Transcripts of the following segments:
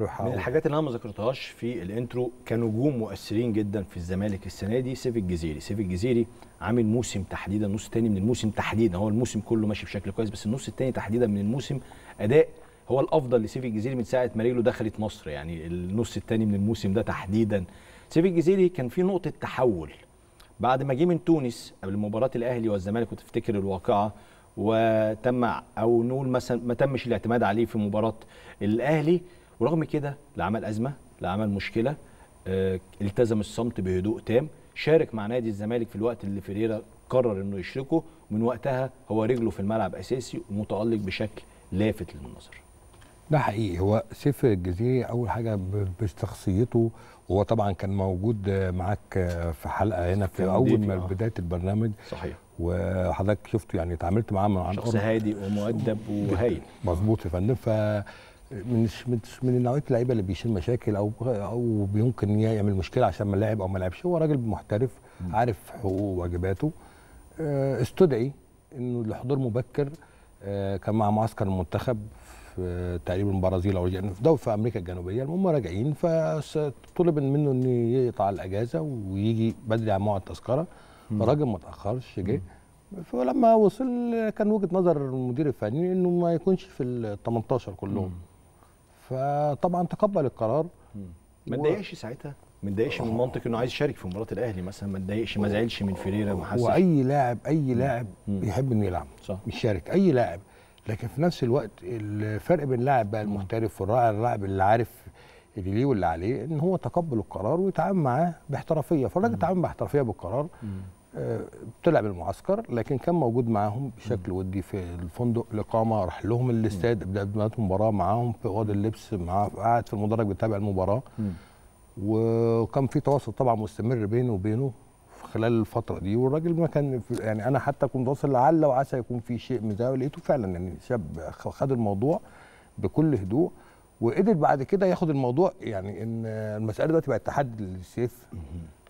من الحاجات اللي انا ما ذكرتهاش في الانترو كنجوم مؤثرين جدا في الزمالك السنه دي سيف الجزيري، سيف الجزيري عامل موسم تحديدا النص الثاني من الموسم تحديدا هو الموسم كله ماشي بشكل كويس بس النص الثاني تحديدا من الموسم اداء هو الافضل لسيف الجزيري من ساعه ما رجله دخلت مصر يعني النص الثاني من الموسم ده تحديدا سيف الجزيري كان في نقطه تحول بعد ما جه من تونس قبل مباراه الاهلي والزمالك وتفتكر الواقعه وتم او نقول مثلا ما تمش الاعتماد عليه في مباراه الاهلي ورغم كده لا عمل ازمه لا عمل مشكله آه، التزم الصمت بهدوء تام شارك مع نادي الزمالك في الوقت اللي فيريرا قرر انه يشركه ومن وقتها هو رجله في الملعب اساسي ومتالق بشكل لافت للنظر ده حقيقي هو سيف الجزيري اول حاجه بشخصيته هو طبعا كان موجود معاك في حلقه هنا في اول ما بدايه البرنامج صحيح وحضرتك شفته يعني اتعاملت معاه من عن شخص هادي ومؤدب وهايل مظبوط يا فندم ف من من نوعيه اللعيبه اللي بيشيل مشاكل او او بيمكن يعمل مشكله عشان ما لعب او ما لعبش هو راجل محترف عارف حقوقه وواجباته آه، استدعي انه لحضور مبكر آه، كان مع معسكر المنتخب في تقريبا البرازيل او يعني في دوله في امريكا الجنوبيه المهم راجعين فطلب منه انه يقطع الاجازه ويجي بدري على موعد التذكره الراجل ما اتاخرش جه فلما وصل كان وجهه نظر المدير الفني انه ما يكونش في ال 18 كلهم فطبعا تقبل القرار ما اتضايقش و... ساعتها ما اتضايقش من منطق انه عايز يشارك في مباراه الاهلي مثلا ما اتضايقش ما زعلش من فيريرا ما حسش واي لاعب اي لاعب بيحب انه يلعب صح يشارك اي لاعب لكن في نفس الوقت الفرق بين اللاعب بقى المحترف والراعي اللاعب اللي عارف اللي ليه واللي عليه ان هو تقبل القرار ويتعامل معاه باحترافيه فالراجل اتعامل باحترافيه بالقرار طلع بالمعسكر لكن كان موجود معاهم بشكل ودي في الفندق الاقامه راح لهم الاستاد قبل مباراه معاهم في اوض اللبس مع قاعد في المدرج بيتابع المباراه وكان في تواصل طبعا مستمر بينه وبينه خلال الفتره دي والراجل ما كان يعني انا حتى كنت واصل لعل وعسى يكون في شيء من ده لقيته فعلا يعني شاب خد الموضوع بكل هدوء وقدر بعد كده ياخد الموضوع يعني ان المساله دلوقتي بقت تحدي للسيف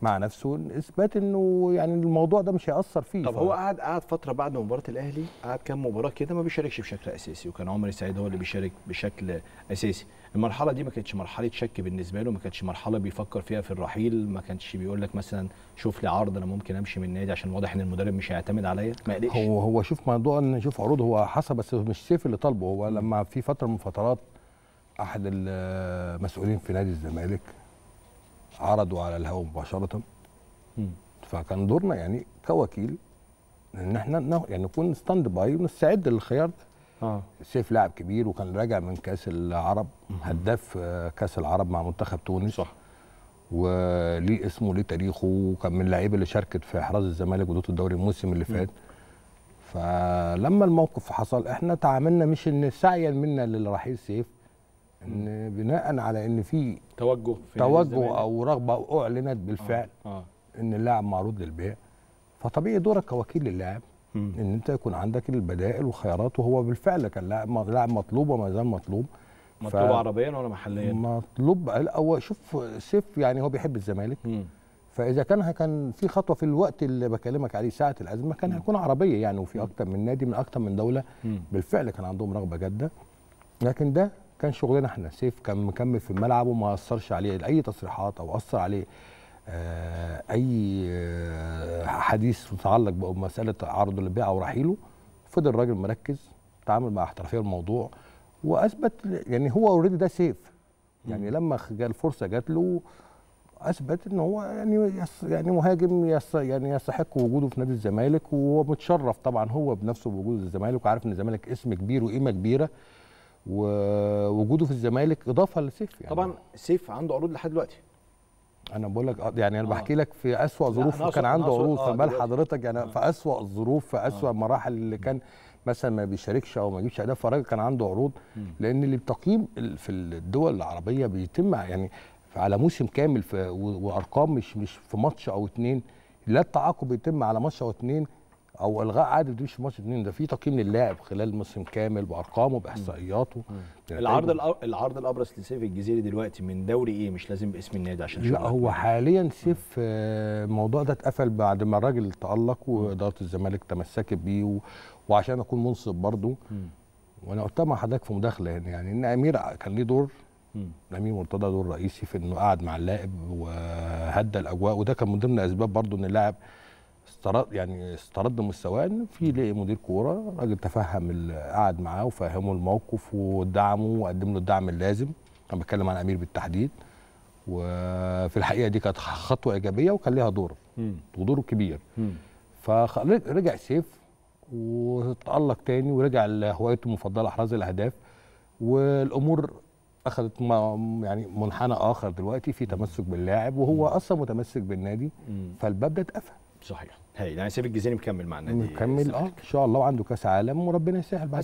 مع نفسه اثبات انه يعني الموضوع ده مش هياثر فيه طب ف... هو قعد قعد فتره بعد مباراه الاهلي قعد كام مباراه كده ما بيشاركش بشكل اساسي وكان عمر السعيد هو اللي بيشارك بشكل اساسي المرحله دي ما كانتش مرحله شك بالنسبه له ما كانتش مرحله بيفكر فيها في الرحيل ما كانش بيقول لك مثلا شوف لي عرض انا ممكن امشي من النادي عشان واضح ان المدرب مش هيعتمد عليا ما قلقش هو هو شوف موضوع ان شوف عروض هو حصل بس مش سيف اللي طالبه هو لما في فتره من فترات احد المسؤولين في نادي الزمالك عرضوا على الهوا مباشره م. فكان دورنا يعني كوكيل ان احنا يعني نكون ستاند باي ونستعد للخيار ده اه سيف لاعب كبير وكان راجع من كاس العرب هداف كاس العرب مع منتخب تونس صح وليه اسمه ليه تاريخه وكان من اللعيبه اللي شاركت في احراز الزمالك بطوله الدوري الموسم اللي فات فلما الموقف حصل احنا تعاملنا مش ان سعيا منا للرحيل سيف ان بناء على ان في توجه في توجه او رغبه اعلنت بالفعل آه. آه. ان اللاعب معروض للبيع فطبيعي دورك كوكيل للاعب ان انت يكون عندك البدائل والخيارات وهو بالفعل كان لاعب لاعب مطلوب وما زال مطلوب مطلوب ف... عربيا ولا محليا؟ مطلوب هو شوف سيف يعني هو بيحب الزمالك فاذا كان كان في خطوه في الوقت اللي بكلمك عليه ساعه الازمه كان هيكون عربيه يعني وفي اكتر من نادي من اكتر من دوله بالفعل كان عندهم رغبه جاده لكن ده كان شغلنا احنا سيف كان مكمل في الملعب وما اثرش عليه اي تصريحات او اثر عليه آه، اي آه، حديث متعلق بمساله عرض البيع او رحيله فضل الراجل مركز تعامل مع احترافيه الموضوع واثبت يعني هو اوريدي ده سيف يعني لما جاء الفرصه جات له اثبت ان هو يعني يعني مهاجم يعني يستحق وجوده في نادي الزمالك وهو متشرف طبعا هو بنفسه بوجود الزمالك وعارف ان الزمالك اسم كبير وقيمه كبيره ووجوده في الزمالك اضافه لسيف يعني طبعا سيف عنده عروض لحد دلوقتي انا بقول لك آه، يعني انا آه. بحكي لك في اسوا ظروف كان عنده عروض آه فبال حضرتك يعني آه. في اسوا الظروف في اسوا آه. المراحل اللي كان مثلا ما بيشاركش او ما يجيبش اداء فالراجل كان عنده عروض لان اللي بتقييم في الدول العربيه بيتم يعني على موسم كامل وارقام مش مش في ماتش او اتنين لا التعاقب بيتم على ماتش او اتنين او الغاء عقد دي مش ماتش اتنين ده في تقييم للاعب خلال موسم كامل بارقامه باحصائياته يعني العرض العرض الابرز لسيف الجزيري دلوقتي من دوري ايه مش لازم باسم النادي عشان لا هو حاليا سيف آه، الموضوع ده اتقفل بعد ما الراجل تالق واداره الزمالك تمسكت بيه وعشان اكون منصف برضه وانا قلتها مع حضرتك في مداخله يعني, يعني ان امير كان ليه دور امير مرتضى دور رئيسي في انه قعد مع اللاعب وهدى الاجواء وده كان من ضمن اسباب برضه ان اللاعب استرد يعني استرد مستواه في لقي مدير كوره راجل تفهم قعد معاه وفهمه الموقف ودعمه وقدم له الدعم اللازم انا بتكلم عن امير بالتحديد وفي الحقيقه دي كانت خطوه ايجابيه وكان ليها دور ودوره كبير فرجع سيف وتالق تاني ورجع لهوايته المفضله احراز الاهداف والامور اخذت يعني منحنى اخر دلوقتي في تمسك باللاعب وهو اصلا متمسك بالنادي فالباب ده اتقفل صحيح هايل يعني سيف الجزيري مكمل معنا مكمل اه ان شاء الله وعنده كاس عالم وربنا يسهل بعد